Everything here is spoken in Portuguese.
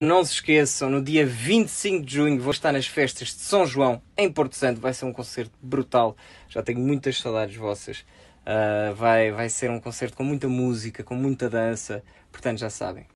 Não se esqueçam, no dia 25 de junho vou estar nas festas de São João em Porto Santo. Vai ser um concerto brutal. Já tenho muitas saudades vossas. Ah, vai, vai ser um concerto com muita música, com muita dança. Portanto, já sabem.